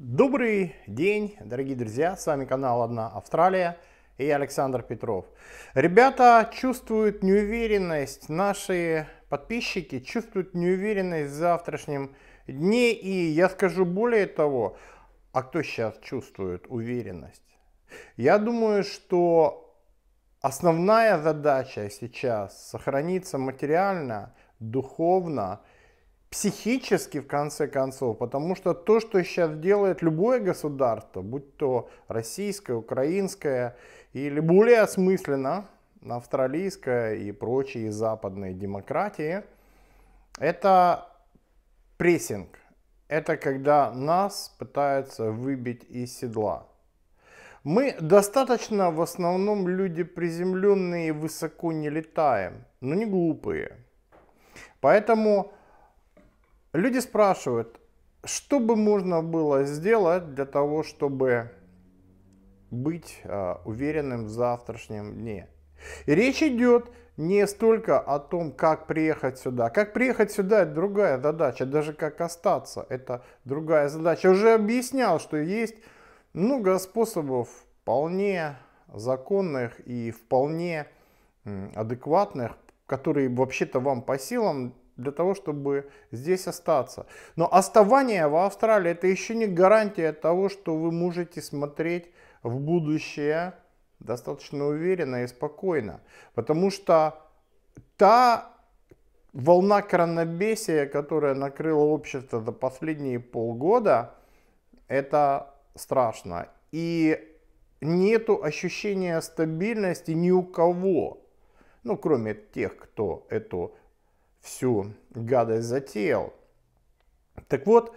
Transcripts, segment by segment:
Добрый день, дорогие друзья! С вами канал «Одна Австралия» и я Александр Петров. Ребята чувствуют неуверенность, наши подписчики чувствуют неуверенность в завтрашнем дне. И я скажу более того, а кто сейчас чувствует уверенность? Я думаю, что основная задача сейчас сохраниться материально, духовно – психически, в конце концов, потому что то, что сейчас делает любое государство, будь то российское, украинское или более осмысленно австралийское и прочие западные демократии, это прессинг. Это когда нас пытаются выбить из седла. Мы достаточно в основном люди приземленные, высоко не летаем, но не глупые. Поэтому Люди спрашивают, что бы можно было сделать для того, чтобы быть э, уверенным в завтрашнем дне. И речь идет не столько о том, как приехать сюда. Как приехать сюда, это другая задача. Даже как остаться, это другая задача. Я уже объяснял, что есть много способов вполне законных и вполне адекватных, которые вообще-то вам по силам для того, чтобы здесь остаться. Но оставание в Австралии это еще не гарантия того, что вы можете смотреть в будущее достаточно уверенно и спокойно. Потому что та волна коронабесия, которая накрыла общество за последние полгода, это страшно. И нету ощущения стабильности ни у кого, ну кроме тех, кто эту всю гадость затеял. Так вот,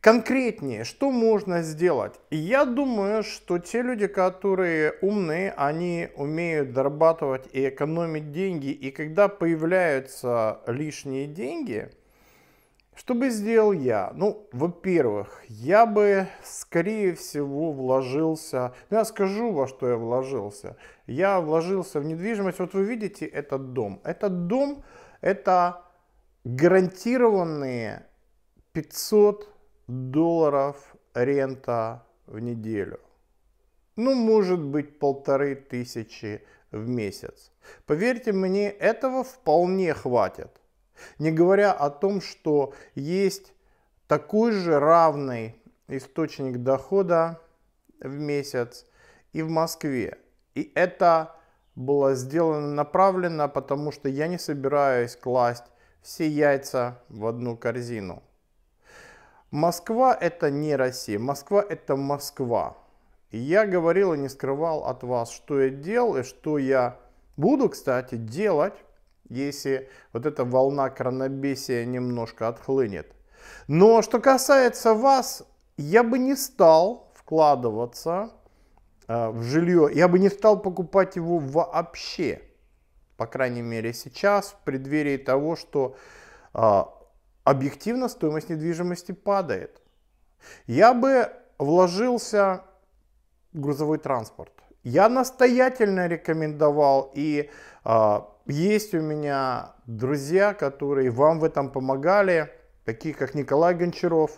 конкретнее, что можно сделать? я думаю, что те люди, которые умные, они умеют дорабатывать и экономить деньги. И когда появляются лишние деньги, что бы сделал я? Ну, во-первых, я бы, скорее всего, вложился... Ну, я скажу, во что я вложился. Я вложился в недвижимость. Вот вы видите этот дом. Этот дом это гарантированные 500 долларов рента в неделю. Ну, может быть, полторы тысячи в месяц. Поверьте мне, этого вполне хватит. Не говоря о том, что есть такой же равный источник дохода в месяц и в Москве. И это была сделана, направленно, потому что я не собираюсь класть все яйца в одну корзину. Москва это не Россия, Москва это Москва. И я говорил и не скрывал от вас, что я делал и что я буду, кстати, делать, если вот эта волна коронабесия немножко отхлынет. Но что касается вас, я бы не стал вкладываться а, в жилье, я бы не стал покупать его вообще. По крайней мере сейчас, в преддверии того, что а, объективно стоимость недвижимости падает. Я бы вложился в грузовой транспорт. Я настоятельно рекомендовал, и э, есть у меня друзья, которые вам в этом помогали, такие как Николай Гончаров.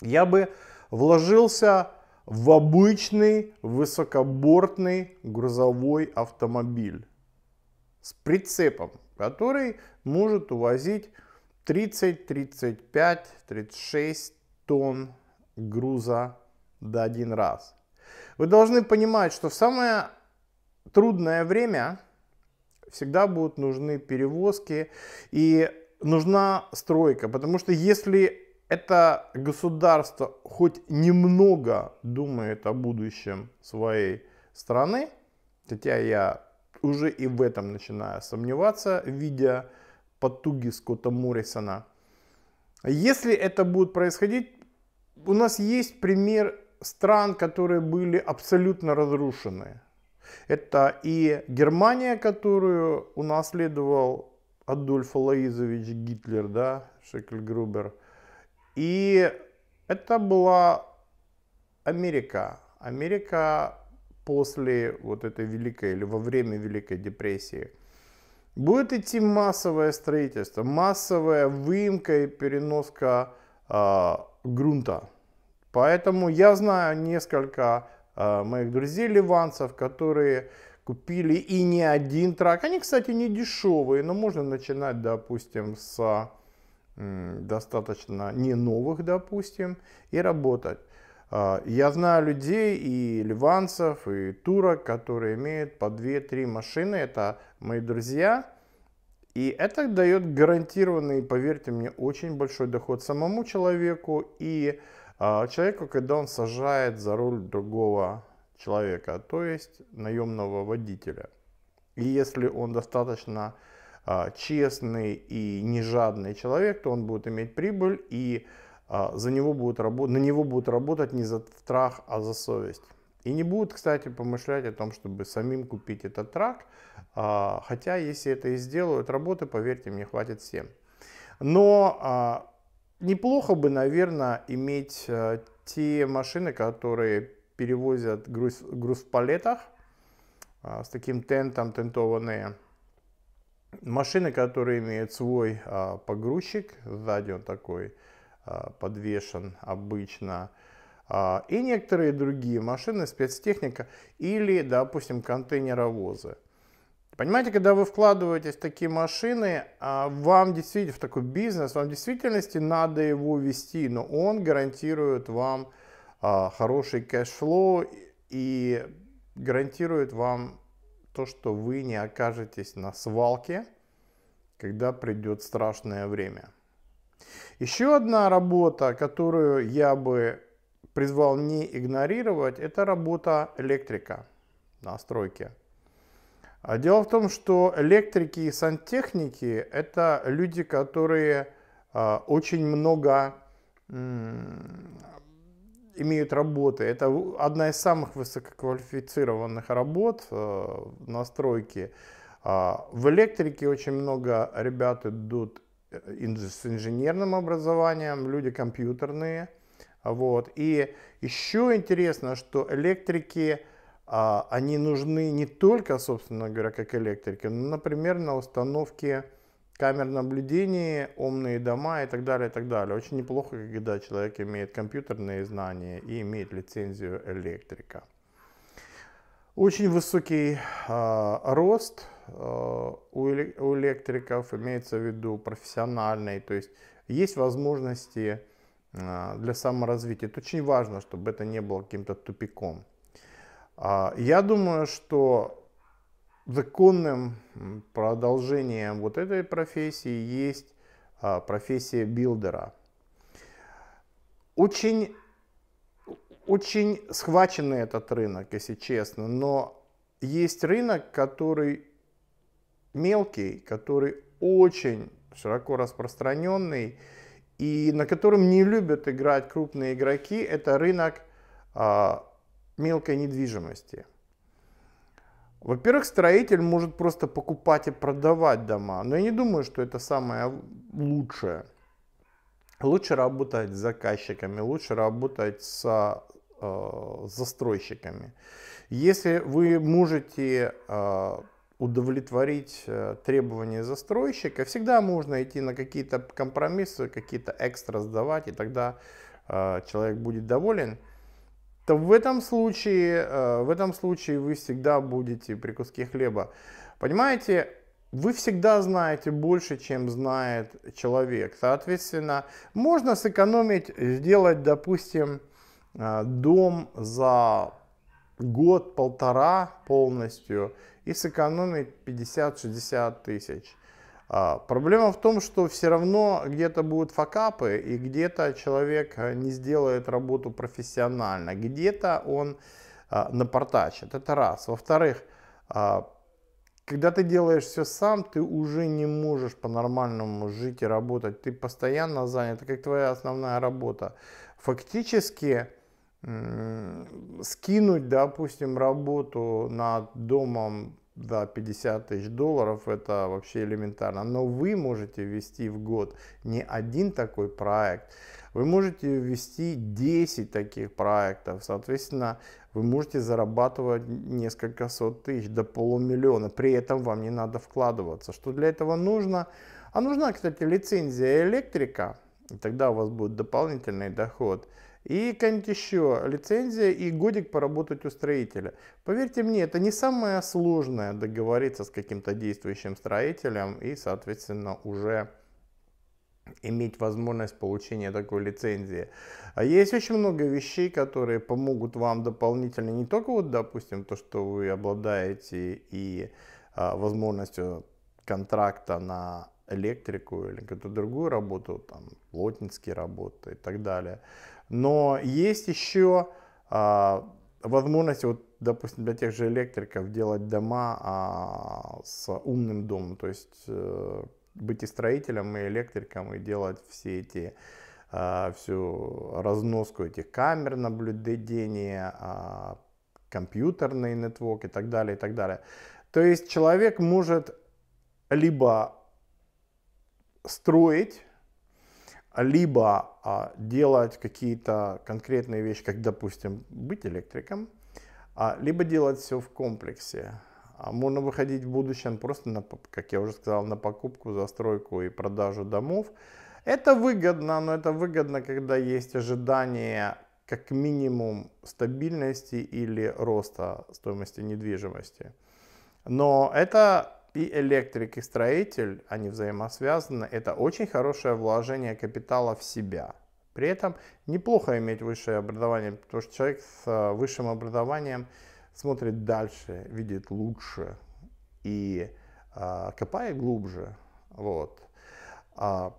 Я бы вложился в обычный высокобортный грузовой автомобиль с прицепом, который может увозить 30, 35, 36 тонн груза до один раз. Вы должны понимать, что в самое трудное время всегда будут нужны перевозки и нужна стройка, потому что если это государство хоть немного думает о будущем своей страны, хотя я уже и в этом начинаю сомневаться, видя потуги Скотта Моррисона. Если это будет происходить, у нас есть пример стран, которые были абсолютно разрушены. Это и Германия, которую унаследовал Адольф Лаизович Гитлер, да, Шекельгрубер – и это была Америка. Америка после вот этой великой или во время Великой депрессии. Будет идти массовое строительство, массовая выемка и переноска э, грунта. Поэтому я знаю несколько э, моих друзей ливанцев, которые купили и не один трак. Они, кстати, не дешевые, но можно начинать, допустим, с достаточно не новых, допустим, и работать. А, я знаю людей и ливанцев, и турок, которые имеют по 2-3 машины. Это мои друзья. И это дает гарантированный, поверьте мне, очень большой доход самому человеку и а, человеку, когда он сажает за руль другого человека, то есть наемного водителя. И если он достаточно а, честный и нежадный человек, то он будет иметь прибыль и а, за него будет работать, на него будут работать не за трах, а за совесть. И не будут, кстати, помышлять о том, чтобы самим купить этот трак, а, хотя если это и сделают работы, поверьте мне, хватит всем. Но неплохо бы, наверное, иметь те машины, которые перевозят груз, груз в палетах с таким тентом, тентованные, Машины, которые имеют свой а, погрузчик, сзади он такой а, подвешен обычно, а, и некоторые другие машины, спецтехника или, допустим, контейнеровозы. Понимаете, когда вы вкладываетесь в такие машины, а, вам действительно, в такой бизнес, вам в действительности надо его вести, но он гарантирует вам а, хороший кэшфлоу и гарантирует вам то, что вы не окажетесь на свалке, когда придет страшное время. Еще одна работа, которую я бы призвал не игнорировать, это работа электрика на стройке. А дело в том, что электрики и сантехники – это люди, которые а, очень много имеют работы. Это одна из самых высококвалифицированных работ э, на стройке. А, в электрике очень много ребят идут э, с инженерным образованием, люди компьютерные. Вот. И еще интересно, что электрики, а, они нужны не только, собственно говоря, как электрики, но, например, на установке камер наблюдения, умные дома и так далее, и так далее. Очень неплохо, когда человек имеет компьютерные знания и имеет лицензию электрика. Очень высокий э, рост э, у, у электриков, имеется в виду профессиональный, то есть есть возможности э, для саморазвития. Это очень важно, чтобы это не было каким-то тупиком. Э, я думаю, что законным продолжением вот этой профессии есть а, профессия билдера. Очень, очень схваченный этот рынок, если честно, но есть рынок, который мелкий, который очень широко распространенный и на котором не любят играть крупные игроки, это рынок а, мелкой недвижимости. Во-первых, строитель может просто покупать и продавать дома, но я не думаю, что это самое лучшее. Лучше работать с заказчиками, лучше работать с э, застройщиками. Если вы можете э, удовлетворить э, требования застройщика, всегда можно идти на какие-то компромиссы, какие-то экстра сдавать, и тогда э, человек будет доволен то в этом случае, э, в этом случае вы всегда будете при куске хлеба. Понимаете, вы всегда знаете больше, чем знает человек. Соответственно, можно сэкономить, сделать, допустим, э, дом за год-полтора полностью и сэкономить 50-60 тысяч. А, проблема в том, что все равно где-то будут факапы, и где-то человек э, не сделает работу профессионально, где-то он э, напортачит. Это раз. Во-вторых, а, когда ты делаешь все сам, ты уже не можешь по-нормальному жить и работать. Ты постоянно занят, как твоя основная работа. Фактически скинуть, допустим, работу над домом да, 50 тысяч долларов это вообще элементарно. Но вы можете ввести в год не один такой проект, вы можете ввести 10 таких проектов. Соответственно, вы можете зарабатывать несколько сот тысяч до полумиллиона. При этом вам не надо вкладываться. Что для этого нужно? А нужна, кстати, лицензия электрика. И тогда у вас будет дополнительный доход и какая-нибудь еще лицензия и годик поработать у строителя. Поверьте мне, это не самое сложное договориться с каким-то действующим строителем и, соответственно, уже иметь возможность получения такой лицензии. А есть очень много вещей, которые помогут вам дополнительно не только вот, допустим, то, что вы обладаете и а, возможностью контракта на электрику или какую-то другую работу, там, плотницкие работы и так далее. Но есть еще а, возможность, вот, допустим, для тех же электриков делать дома а, с умным домом, то есть а, быть и строителем, и электриком, и делать все эти а, всю разноску этих камер наблюдения, а, компьютерный нетворк и так далее, и так далее. То есть человек может либо строить, либо а, делать какие-то конкретные вещи, как, допустим, быть электриком, а, либо делать все в комплексе. А можно выходить в будущем ну, просто, на, как я уже сказал, на покупку, застройку и продажу домов. Это выгодно, но это выгодно, когда есть ожидание как минимум стабильности или роста стоимости недвижимости. Но это и электрик, и строитель, они взаимосвязаны. Это очень хорошее вложение капитала в себя. При этом неплохо иметь высшее образование, потому что человек с э, высшим образованием смотрит дальше, видит лучше и э, копает глубже. Вот. А,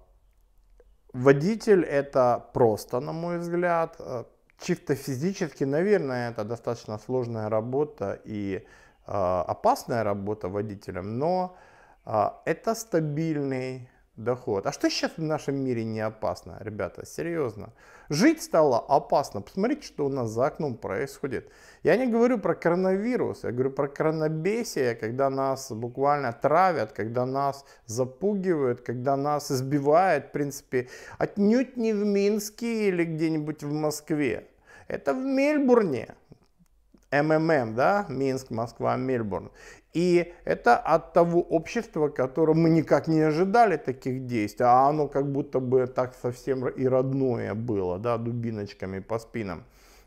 водитель это просто, на мой взгляд. Э, чисто физически, наверное, это достаточно сложная работа и а, опасная работа водителем, но а, это стабильный доход. А что сейчас в нашем мире не опасно, ребята, серьезно? Жить стало опасно. Посмотрите, что у нас за окном происходит. Я не говорю про коронавирус, я говорю про коронабесие, когда нас буквально травят, когда нас запугивают, когда нас избивают, в принципе, отнюдь не в Минске или где-нибудь в Москве. Это в Мельбурне, МММ, да, Минск, Москва, Мельбурн. И это от того общества, которое мы никак не ожидали таких действий, а оно как будто бы так совсем и родное было, да, дубиночками по спинам.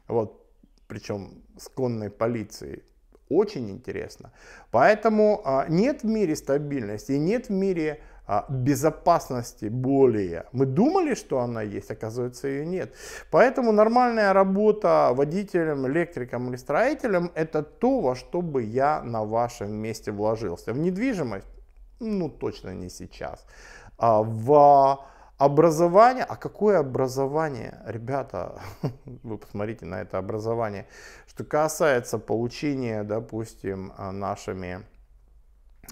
Вот, причем с конной полицией. Очень интересно. Поэтому а, нет в мире стабильности, нет в мире а, безопасности более. Мы думали, что она есть, оказывается, ее нет. Поэтому нормальная работа водителем, электриком или строителем – это то, во что бы я на вашем месте вложился. В недвижимость? Ну, точно не сейчас. А в образование. А какое образование, ребята? Вы посмотрите на это образование. Что касается получения, допустим, а, нашими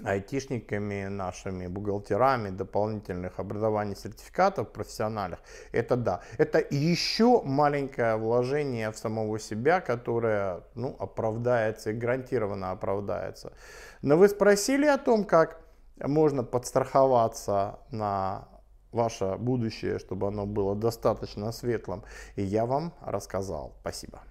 айтишниками, нашими бухгалтерами, дополнительных образований, сертификатов профессиональных, это да. Это еще маленькое вложение в самого себя, которое ну, оправдается и гарантированно оправдается. Но вы спросили о том, как можно подстраховаться на ваше будущее, чтобы оно было достаточно светлым. И я вам рассказал. Спасибо.